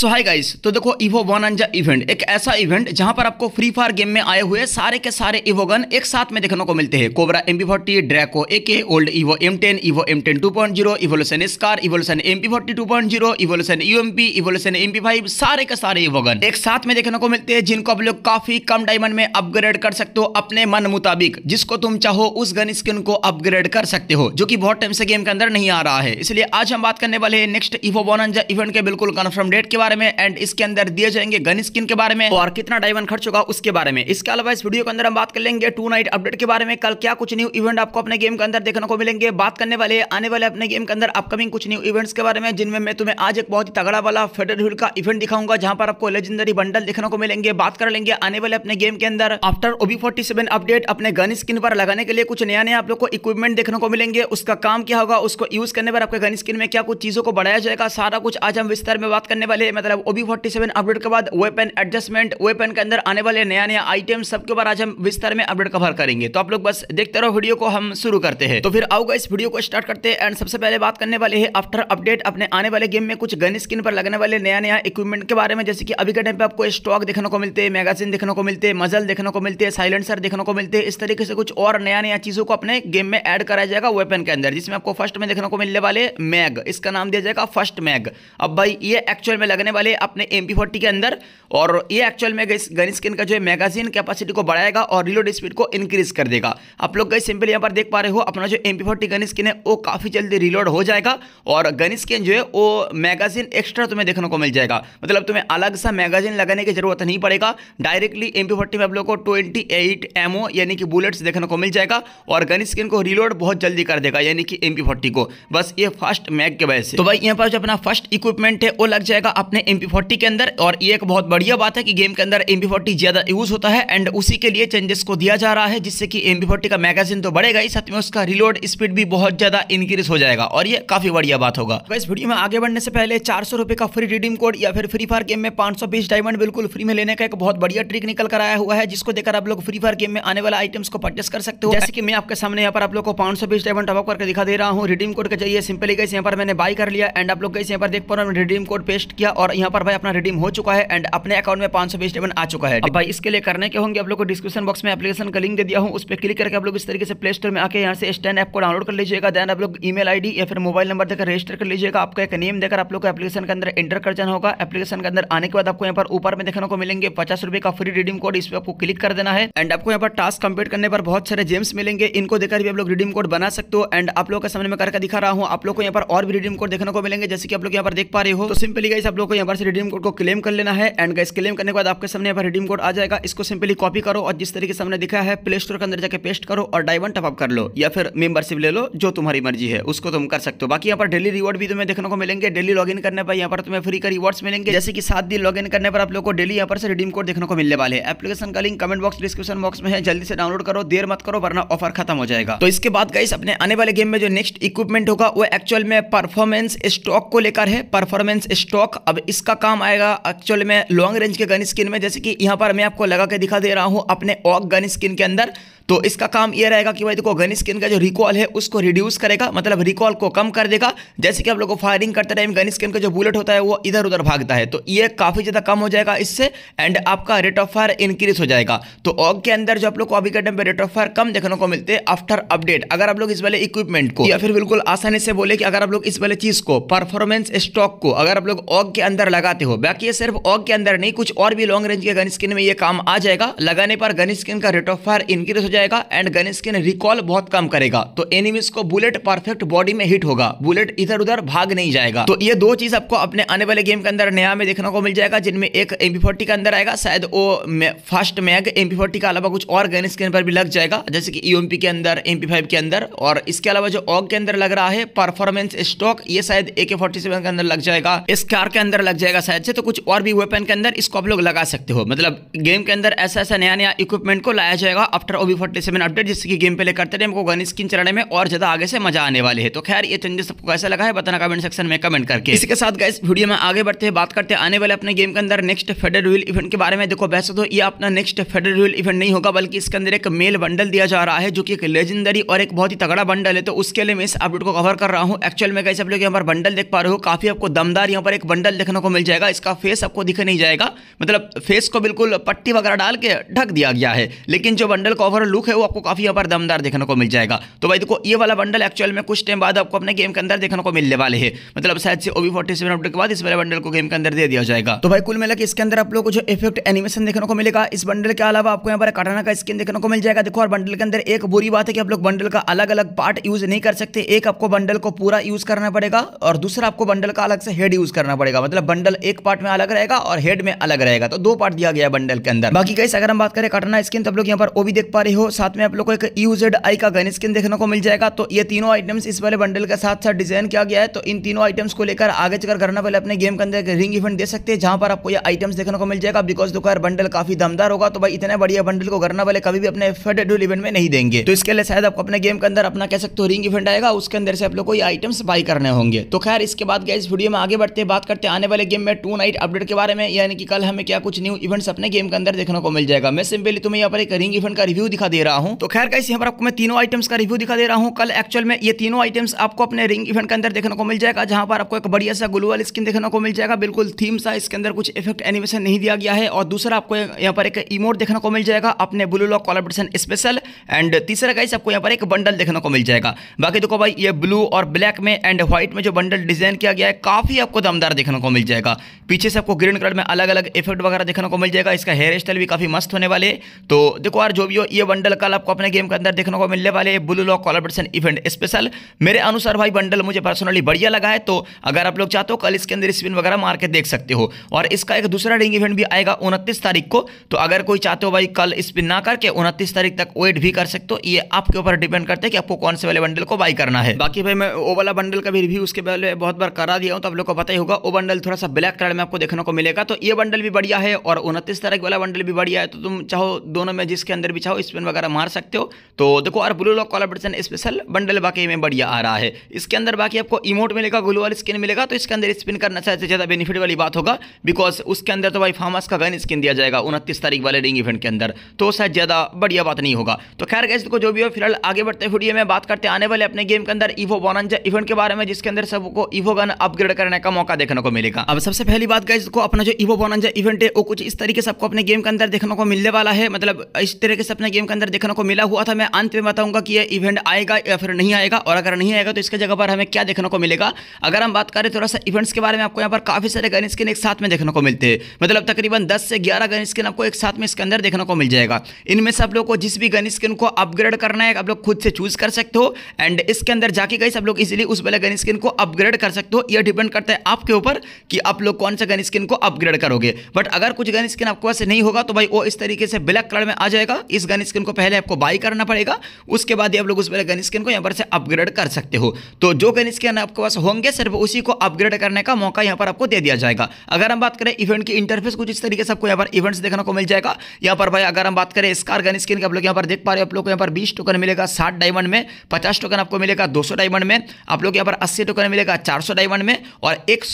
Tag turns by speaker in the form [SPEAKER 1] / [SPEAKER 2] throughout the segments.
[SPEAKER 1] सो hi guys तो देखो इवो one अंजा इवेंट एक ऐसा इवेंट जहां पर आपको फ्री फायर गेम में आए हुए सारे के सारे इवो गन एक साथ में देखने को मिलते हैं Cobra M P forty Draco A K old Evo M ten Evo M ten two point zero evolution SCAR evolution M P forty two point zero evolution U M P evolution M P five सारे के सारे इवोगन एक साथ में देखने को मिलते हैं जिनको आप लोग काफी कम डायमंड में अपग्रेड कर सकते हो अपने मन मुताबिक जिसको तुम चाहो उस गन स्किन को अपग्रेड कर सकते हो जो की बहुत टाइम से गेम के अंदर नहीं आ रहा है इसलिए आज हम बात करने वाले नेक्स्ट इवो वन अंजा इवेंट के बिल्कुल कन्फर्म डेट के बारे में एंड इसके अंदर दिए जाएंगे गन स्किन के बारे में और कितना डायमंड खर्च होगा उसके बारे में इसके अलावा इस वीडियो के अंदर हम बात कर लेंगे टू नाइट अपडेट के बारे में कल क्या कुछ न्यू इवेंट आपको अपने गेम के अंदर देखने को मिलेंगे बात करने वाले आने वाले अपने गेम के अंदर अपकमिंग कुछ न्यू इवेंट्स के बारे में जिनमें मैं तुम्हें आज एक बहुत ही तगड़ा वाला फेडर हिल का इवेंट दिखाऊंगा जहां पर आपको लेजेंडरी बंडल देखने को मिलेंगे बात कर लेंगे आने वाले अपने गेम के अंदर after OB forty seven update अपने गन स्किन पर लगाने के लिए कुछ नया नया आप लोग को इक्विपमेंट देखने को मिलेंगे उसका काम क्या होगा उसको यूज करने पर आपके गन स्किन में क्या कुछ चीजों को बढ़ाया जाएगा सारा कुछ आज हम विस्तार में बात करने वाले मतलब O B forty seven update के बाद वेपन एडजस्टमेंट वेपन के अंदर आने वाले नया नया आइटम सबके ऊपर आज हम विस्तार में अपडेट कवर करेंगे तो आप लोग बस देखते रहो वीडियो को हम शुरू करते हैं तो फिर आओगे इस वीडियो को स्टार्ट करते हैं एंड सबसे पहले बात करने वाले हैं आफ्टर अपडेट अपने आने वाले गेम में कुछ गन स्किन पर लगने वाले नया नया इक्विपमेंट के बारे में जैसे कि अभी के टाइम पे आपको स्टॉक देखने को मिलते हैं मैगजीन देखने को मिलते हैं मजल देखने को मिलते हैं साइलेंसर देखने को मिलते हैं इस तरीके से कुछ और नया नया चीजों को अपने गेम में एड कराया जाएगा वेपन के अंदर जिसमें आपको फर्स्ट में देखने को मिलने वाले मैग इसका नाम दिया जाएगा फर्स्ट मैग अब भाई ये एक्चुअल में लगने लगने वाले अपने एम के अंदर और ये एक्चुअल में गन स्किन का जो है मैगजीन कैपेसिटी को बढ़ाएगा और रिलोड स्पीड को इंक्रीज कर देगा आप लोग गई सिंपल यहाँ पर देख पा रहे हो अपना जो एम पी गन स्किन है वो काफ़ी जल्दी रिलोड हो जाएगा और गन स्किन जो है वो मैगजीन एक्स्ट्रा तुम्हें देखने को मिल जाएगा मतलब तुम्हें अलग सा मैगजीन लगाने की जरूरत नहीं पड़ेगा डायरेक्टली एम पी में आप लोग को ट्वेंटी एट यानी कि बुलेट्स देखने को मिल जाएगा और गन स्किन को रिलोड बहुत जल्दी कर देगा यानी कि एम को बस ये फर्स्ट मैग के वजह से तो भाई यहाँ पर जो अपना फर्स्ट इक्विपमेंट है वो लग जाएगा आप अपने एम पी के अंदर और ये एक बहुत बढ़िया बात है कि गेम के अंदर एम पी ज़्यादा यूज़ होता है एंड उसी के लिए चेंजेस को दिया जा रहा है जिससे कि एम पी का मैगजीन तो बढ़ेगा ही साथ में उसका रिलोड स्पीड भी बहुत ज़्यादा इंक्रीज हो जाएगा और ये काफ़ी बढ़िया बात होगा इस वीडियो में आगे बढ़ने से पहले चार सौ का फ्री रिडीम कोड या फिर फ्री फायर गेम में पाँच सौ बीस डायमंड बिल्कुल फ्री में लेने का एक बहुत बढ़िया ट्रिक निकल कर आया हुआ है जिसको देखकर आप लोग फ्री फायर गेम में आने वाला आइटम्स को परचेस कर सकते हो जैसे कि मैं आपके सामने यहाँ पर आप लोग को पांच सौ बीस डायमंड टॉप करके दिखा दे रहा हूँ रिडीम कोड के जरिए सिंपली गई यहाँ पर मैंने बाई कर लिया एंड आप लोग गई यहाँ पर देख पा रहे हैं रिडीम कोड पेस्ट किया और यहाँ पर भाई अपना रिडीम हो चुका है एंड अपने अकाउंट में पांच सौ आ चुका है भाई इसके लिए करने के होंगे आप लोग को डिस्क्रिप्शन बॉक्स में एप्लीकेशन का लिंक दे दिया हूँ उस पर क्लिक करके आप लोग इस तरीके से प्ले स्टोर में आके यहाँ से स्टैंड ऐप को डाउनलोड कर लीजिएगा देन आप लोग ई मेल या फिर मोबाइल नंबर देकर रजिस्टर कर लीजिएगा आपका एक नेम देकर आप लोग को एप्लीकेशन के अंदर एंटर कर जाना होगा एप्लीकेशन के अंदर आने के बाद आपको यहाँ पर ऊपर में देखने को मिलेंगे पचास का फ्री रिडीम कोड इस पर आपको क्लिक कर देना है एंड आपको यहाँ पर टास्क कंप्लीट करने पर बहुत सारे जेम्स मिलेंगे इनको देकर भी आप लोग रिडीम कोड बना सकते हो एंड आप लोग का सामने में करके दिखा रहा हूँ आप लोग को यहाँ पर और भी रिडीम कोड देखने को मिलेंगे जैसे कि आप लोग यहाँ पर देख पा रहे हो तो सिंपली गाइस आप लोग आपको यहाँ पर से रिडीम कोड को क्लेम कर लेना है एंड गाइस क्लेम करने के बाद आपके सामने यहाँ पर रिडीम कोड आ जाएगा इसको सिंपली कॉपी करो और जिस तरीके से हमने दिखा है प्ले स्टोर के अंदर जाकर पेस्ट करो और डायमंड टपअप कर लो या फिर मेंबरशिप ले लो जो तुम्हारी मर्जी है उसको तुम कर सकते हो बाकी यहाँ पर डेली रिवॉर्ड भी तुम्हें देखने को मिलेंगे डेली लॉगिन करने पर यहाँ पर तुम्हें फ्री का रिवॉर्ड्स मिलेंगे जैसे कि सात दिन लॉगिन करने पर आप लोग को डेली यहाँ पर से रिडीम कोड देखने को मिलने वाले हैं एप्लीकेशन का link comment box description box में है जल्दी से डाउनलोड करो देर मत करो वरना ऑफर खत्म हो जाएगा तो इसके बाद गाइस अपने आने वाले गेम में जो नेक्स्ट इक्विपमेंट होगा वो एक्चुअल में परफॉर्मेंस स्टॉक को लेकर है परफॉर्मेंस स्टॉक अब इसका काम आएगा एक्चुअल में लॉन्ग रेंज के गन स्किन में जैसे कि यहाँ पर मैं आपको लगा के दिखा दे रहा हूँ अपने ऑक गन स्किन के अंदर तो इसका काम यह रहेगा कि भाई देखो गन स्किन का जो रिकॉल है उसको रिड्यूस करेगा मतलब रिकॉल को कम कर देगा जैसे कि आप लोगों को फायरिंग करते टाइम गन स्किन का जो बुलेट होता है वो इधर उधर भागता है तो ये काफ़ी ज़्यादा कम हो जाएगा इससे एंड आपका रेट ऑफ फायर इंक्रीज हो जाएगा तो ऑग के अंदर जो आप लोग को अभी के टाइम पर रेट ऑफ फायर कम देखने को मिलते हैं आफ्टर अपडेट अगर आप लोग इस वाले इक्विपमेंट को या फिर बिल्कुल आसानी से बोले कि अगर आप लोग इस वाले चीज़ को परफॉर्मेंस स्टॉक को अगर आप लोग ऑग के अंदर लगाते हो बाकी ये सिर्फ ऑग के अंदर नहीं कुछ और भी लॉन्ग रेंज के गन स्किन में ये काम आ जाएगा लगाने पर गन स्किन का रेट ऑफ फायर इंक्रीज हो जाएगा जाएगा एंड गन स्किन रिकॉल बहुत कम करेगा तो एनिमीज को बुलेट परफेक्ट बॉडी में हिट होगा बुलेट इधर उधर भाग नहीं जाएगा तो ये दो चीज आपको अपने आने वाले गेम के अंदर नया में देखने को मिल जाएगा जिनमें एक एम के अंदर आएगा शायद वो फर्स्ट मैग एम के अलावा कुछ और गन स्किन पर भी लग जाएगा जैसे कि ई e के अंदर एम के अंदर और इसके अलावा जो ऑग के अंदर लग रहा है परफॉर्मेंस स्टॉक ये शायद ए के के अंदर लग जाएगा स्कार के अंदर लग जाएगा शायद से तो कुछ और भी वेपन के अंदर इसको आप लोग लगा सकते हो मतलब गेम के अंदर ऐसा ऐसा नया नया इक्विपमेंट को लाया जाएगा after OB forty seven update जिससे कि गेम प्ले करते टाइम को गन स्किन चलाने में और ज्यादा आगे से मजा आने वाले हैं तो खैर ये चेंजेस आपको कैसा लगा है बताना कमेंट सेक्शन में कमेंट करके इसके साथ गए वीडियो में आगे बढ़ते हैं बात करते हैं आने वाले अपने गेम के अंदर नेक्स्ट फेडर रूल इवेंट के बारे में देखो वैसे तो ये अपना नेक्स्ट फेडर रूल इवेंट नहीं होगा बल्कि इसके अंदर एक मेल बंडल दिया जा रहा है जो की एक लेजेंडरी और एक बहुत ही तगड़ा बंडल है तो उसके लिए मैं इस अपडेट को कवर कर रहा हूँ एक्चुअल में कैसे आप लोग यहाँ पर बंडल देख पा रहे हो काफी आपको दमदार यहाँ पर एक बंडल देखने को मिल जाएगा इसका फेस आपको दिख नहीं जाएगा मतलब फेस को बिल्कुल पट्टी वगैरह डाल के ढक दिया गया है लेकिन जो बंडल को ओवरऑल लुक है वो आपको काफ़ी यहाँ पर दमदार देखने को मिल जाएगा तो भाई देखो ये वाला बंडल एक्चुअल में कुछ टाइम बाद आपको अपने गेम के अंदर देखने को मिलने वाले है मतलब शायद से ओवी फोर्टी सेवन के बाद इस वाले बंडल को गेम के अंदर दे दिया जाएगा तो भाई कुल मिला के इसके अंदर आप लोग को जो इफेक्ट एनिमेशन देखने को मिलेगा इस बंडल के अलावा आपको यहाँ पर कटाना का स्किन देखने को मिल जाएगा देखो और बंडल के अंदर एक बुरी बात है कि आप लोग बंडल का अलग अलग पार्ट यूज नहीं कर सकते एक आपको बंडल को पूरा यूज करना पड़ेगा और दूसरा आपको बंडल का अलग से हेड यूज करना पड़ेगा मतलब बंडल एक पार्ट में अलग रहेगा और हेड में अलग रहेगा तो दो पार्ट दिया गया बंडल के अंदर बाकी कैसे अगर हम बात करें कटाना स्किन तो आप लोग यहाँ पर वो भी देख पा रहे हो हो साथ में आप लोग को एक यू जेड आई का गन स्किन देखने को मिल जाएगा तो ये तीनों आइटम्स इस वाले बंडल के साथ साथ डिजाइन किया गया है तो इन तीनों आइटम्स को लेकर आगे चलकर करना पहले अपने गेम के अंदर रिंग इवेंट दे सकते हैं जहां पर आपको ये आइटम्स देखने को मिल जाएगा बिकॉज दो बंडल काफी दमदार होगा तो भाई इतने बढ़िया बंडल को करना वाले कभी भी अपने फेड ड्यूल इवेंट में नहीं देंगे तो इसके लिए शायद आपको अपने गेम के अंदर अपना कह सकते हो रिंग इवेंट आएगा उसके अंदर से आप लोग को ये आइटम्स बाई करने होंगे तो खैर इसके बाद गए इस वीडियो में आगे बढ़ते बात करते आने वाले गेम में टू नाइट अपडेट के बारे में यानी कि कल हमें क्या कुछ न्यू इवेंट्स अपने गेम के अंदर देखने को मिल जाएगा मैं सिंपली तुम्हें यहाँ पर एक रिंग इवेंट का रिव्यू दिखा दे रहा हूँ तो खैर कैसे यहाँ पर आपको मैं तीनों आइटम्स का रिव्यू दिखा दे रहा हूँ कल एक्चुअल में ये तीनों आइटम्स आपको अपने रिंग इवेंट के अंदर देखने को मिल जाएगा जहाँ पर आपको एक बढ़िया सा ग्लोअल स्किन देखने को मिल जाएगा बिल्कुल थीम सा इसके अंदर कुछ इफेक्ट एनिमेशन नहीं दिया गया है और दूसरा आपको यहाँ पर एक इमोट देखने को मिल जाएगा अपने Blue Lock collaboration special and तीसरा कैसे आपको यहाँ पर एक बंडल देखने को मिल जाएगा बाकी देखो भाई ये ब्लू और ब्लैक में एंड व्हाइट में जो बंडल डिजाइन किया गया है काफी आपको दमदार देखने को मिल जाएगा पीछे से आपको ग्रीन कलर में अलग अलग इफेक्ट वगैरह देखने को मिल जाएगा इसका हेयर स्टाइल भी काफी मस्त होने वाले तो देखो यार जो भी हो ये बंडल बंडल कल आपको अपने गेम के अंदर देखने को मिलने वाले Blue Lock collaboration event special मेरे अनुसार भाई बंडल मुझे पर्सनली बढ़िया लगा है तो अगर आप लोग चाहते हो कल इसके अंदर स्पिन वगैरह मार के देख सकते हो और इसका एक दूसरा रिंग इवेंट भी आएगा उनतीस तारीख को तो अगर कोई चाहते हो भाई कल स्पिन ना करके उनतीस तारीख तक वेट भी कर सकते हो ये आपके ऊपर डिपेंड करते हैं कि आपको कौन से वाले बंडल को बाई करना है बाकी भाई मैं ओ वाला बंडल का भी रिव्यू उसके पहले बहुत बार करा दिया हूँ तो आप लोग को पता ही होगा वो बंडल थोड़ा सा ब्लैक कलर में आपको देखने को मिलेगा तो ये बंडल भी बढ़िया है और उनतीस तारीख वाला बंडल भी बढ़िया है तो तुम चाहो दोनों में जिसके अंदर भी चाहो स्पिन वगैरह मार सकते हो तो देखो और Blue Lock collaboration special bundle बाकी में बढ़िया आ रहा है इसके अंदर बाकी आपको इमोट मिलेगा ग्लू वाली स्किन मिलेगा तो इसके अंदर स्पिन करना सबसे ज़्यादा बेनिफिट वाली बात होगा बिकॉज उसके अंदर तो भाई फार्मस का गन स्किन दिया जाएगा उनतीस तारीख वाले रिंग इवेंट के अंदर तो शायद ज़्यादा बढ़िया बात नहीं होगा तो खैर गैस को जो भी हो फिलहाल आगे बढ़ते वीडियो में बात करते आने वाले अपने गेम के अंदर इवो बोनजा इवेंट के बारे में जिसके अंदर सबको इवो गन अपग्रेड करने का मौका देखने को मिलेगा अब सबसे पहली बात गैस को अपना जो इवो बोनजा इवेंट है वो कुछ इस तरीके से आपको अपने गेम के अंदर देखने को मिलने वाला है मतलब इस तरीके से अपने गेम के अंदर देखने को मिला हुआ था मैं अंत में बताऊंगा कि ये इवेंट आएगा या फिर नहीं आएगा और अगर नहीं आएगा तो इसके जगह पर हमें क्या देखने को मिलेगा अगर हम बात करें थोड़ा सा इवेंट्स के बारे में आपको यहाँ पर काफ़ी सारे गन स्किन एक साथ में देखने को मिलते हैं मतलब तकरीबन दस से ग्यारह गन स्किन आपको एक साथ में इसके अंदर देखने को मिल जाएगा इनमें से आप लोग को जिस भी गन स्किन को अपग्रेड करना है आप लोग खुद से चूज कर सकते हो एंड इसके अंदर जाके गई सब लोग इजिली उस वाले गन स्किन को अपग्रेड कर सकते हो यह डिपेंड करता है आपके ऊपर कि आप लोग कौन सा गन स्किन को अपग्रेड करोगे बट अगर कुछ गन स्किन आपको ऐसे नहीं होगा तो भाई वो इस तरीके से ब्लैक कलर में आ जाएगा इस गन स्किन को को पहले आपको बाई करना पड़ेगा उसके बाद ही आप लोग उस वाले गन स्किन को यहाँ पर से अपग्रेड कर सकते हो तो जो गन स्किन आपके पास होंगे सिर्फ उसी को अपग्रेड करने का मौका यहाँ पर आपको दे दिया जाएगा अगर हम बात करें इवेंट की इंटरफेस कुछ इस तरीके से आपको यहाँ पर इवेंट्स देखने को मिल जाएगा यहाँ पर भाई अगर हम बात करें स्कार गन स्किन की आप लोग यहाँ पर देख पा रहे हो आप लोग को यहाँ पर बीस टोकन मिलेगा साठ डायमंड में पचास टोकन आपको मिलेगा दो डायमंड में आप लोग यहाँ पर अस्सी टोकन मिलेगा चार डायमंड में और एक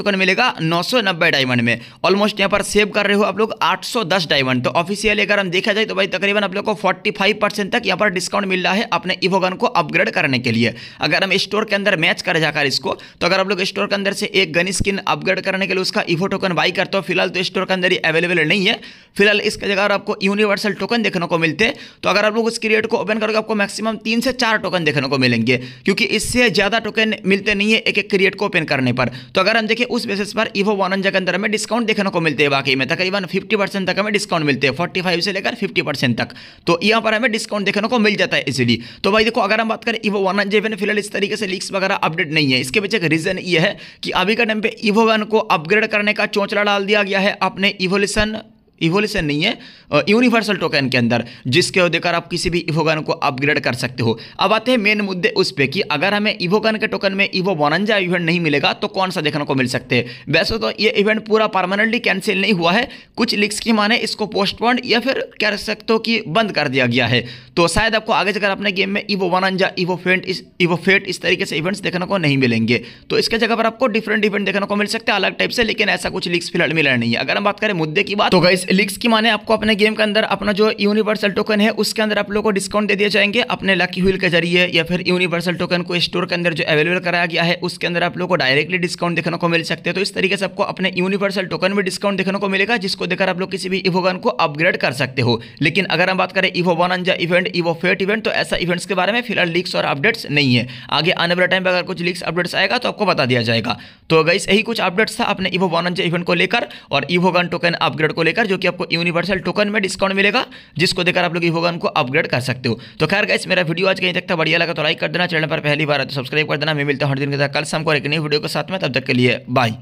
[SPEAKER 1] टोकन मिलेगा नौ डायमंड में ऑलमोस्ट यहाँ पर सेव कर रहे हो आप लोग आठ डायमंड तो ऑफिसियली अगर हम देखा जाए तो भाई तकरीबन आप लोग आपको 45 परसेंट तक यहाँ पर डिस्काउंट मिल रहा है अपने इवोगन को अपग्रेड करने के लिए अगर हम स्टोर के अंदर मैच कर जाकर इसको तो अगर आप लोग स्टोर के अंदर से एक गन स्किन अपग्रेड करने के लिए उसका इवो टोकन बाई करते हो फिलहाल तो स्टोर के अंदर ही अवेलेबल नहीं है फिलहाल इसके जगह आपको यूनिवर्सल टोकन देखने को मिलते तो अगर आप लोग उस क्रिएट को ओपन करोगे आपको मैक्सिमम तीन से चार टोकन देखने को मिलेंगे क्योंकि इससे ज़्यादा टोकन मिलते नहीं है एक एक क्रिएट को ओपन करने पर तो अगर हम देखें उस बेसिस पर इवो वनजा के अंदर हमें डिस्काउंट देखने को मिलते हैं बाकी में तकरीबन फिफ्टी तक हमें डिस्काउंट मिलते हैं फोर्टी से लेकर फिफ्टी तक तो यहाँ पर हमें डिस्काउंट देखने को मिल जाता है इसीलिए तो भाई देखो अगर हम बात करें ईवो वन जेवन फिलहाल इस तरीके से लीक्स वगैरह अपडेट नहीं है इसके पीछे एक रीज़न ये है कि अभी का टाइम पे ईवो वन को अपग्रेड करने का चौंचला डाल दिया गया है अपने ईवोल्यूशन इवोल्यूशन नहीं है यूनिवर्सल टोकन के अंदर जिसके देकर आप किसी भी इवोगन को अपग्रेड कर सकते हो अब आते हैं मेन मुद्दे उस पर कि अगर हमें इवोगन के टोकन में इवो वनंजा इवेंट नहीं मिलेगा तो कौन सा देखने को मिल सकते हैं वैसे तो ये इवेंट पूरा परमानेंटली कैंसिल नहीं हुआ है कुछ लिक्स की माने इसको पोस्टपोन या फिर कह सकते हो कि बंद कर दिया गया है तो शायद आपको आगे जाकर अपने गेम में इवो वनंजा इवो फेंट इस इवो फेट इस तरीके से इवेंट्स देखने को नहीं मिलेंगे तो इसके जगह पर आपको डिफरेंट इवेंट देखने को मिल सकते हैं अलग टाइप से लेकिन ऐसा कुछ लिक्स फिलहाल मिला नहीं है अगर हम बात करें मुद्दे की बात तो गाइस लिक्स की माने आपको अपने गेम के अंदर अपना जो यूनिवर्सल टोकन है उसके अंदर आप लोगों को डिस्काउंट दे दिए जाएंगे अपने लकी व्हील के जरिए या फिर यूनिवर्सल टोकन को स्टोर के अंदर जो अवेलेबल कराया गया है उसके अंदर आप लोगों को डायरेक्टली डिस्काउंट देखने को मिल सकते हैं तो इस तरीके से आपको अपने यूनिवर्सल टोकन में डिस्काउंट देखने को मिलेगा जिसको देखकर आप लोग किसी भी इवोगन को अपग्रेड कर सकते हो लेकिन अगर हम बात करें इवो वन अंजा इवेंट इवो फेट इवेंट तो ऐसा इवेंट्स के बारे में फिलहाल लीक्स और अपडेट्स नहीं है आगे आने वाले टाइम पर अगर कुछ लीक्स अपडेट्स आएगा तो आपको बता दिया जाएगा तो अगर यही कुछ अपडेट्स था अपने इवो वन अंजा इवेंट को लेकर और इवोगन टोकन अपग्रेड को लेकर जो कि आपको यूनिवर्सल टोकन में डिस्काउंट मिलेगा जिसको देकर आप लोग ये होगा उनको अपग्रेड कर सकते हो तो खैर गैस मेरा वीडियो आज कहीं तक था बढ़िया लगा तो लाइक कर देना चैनल पर पहली बार तो सब्सक्राइब कर देना मैं मिलता हूँ हर दिन के साथ कल शाम को एक नई वीडियो के साथ में तब तक के लिए बाय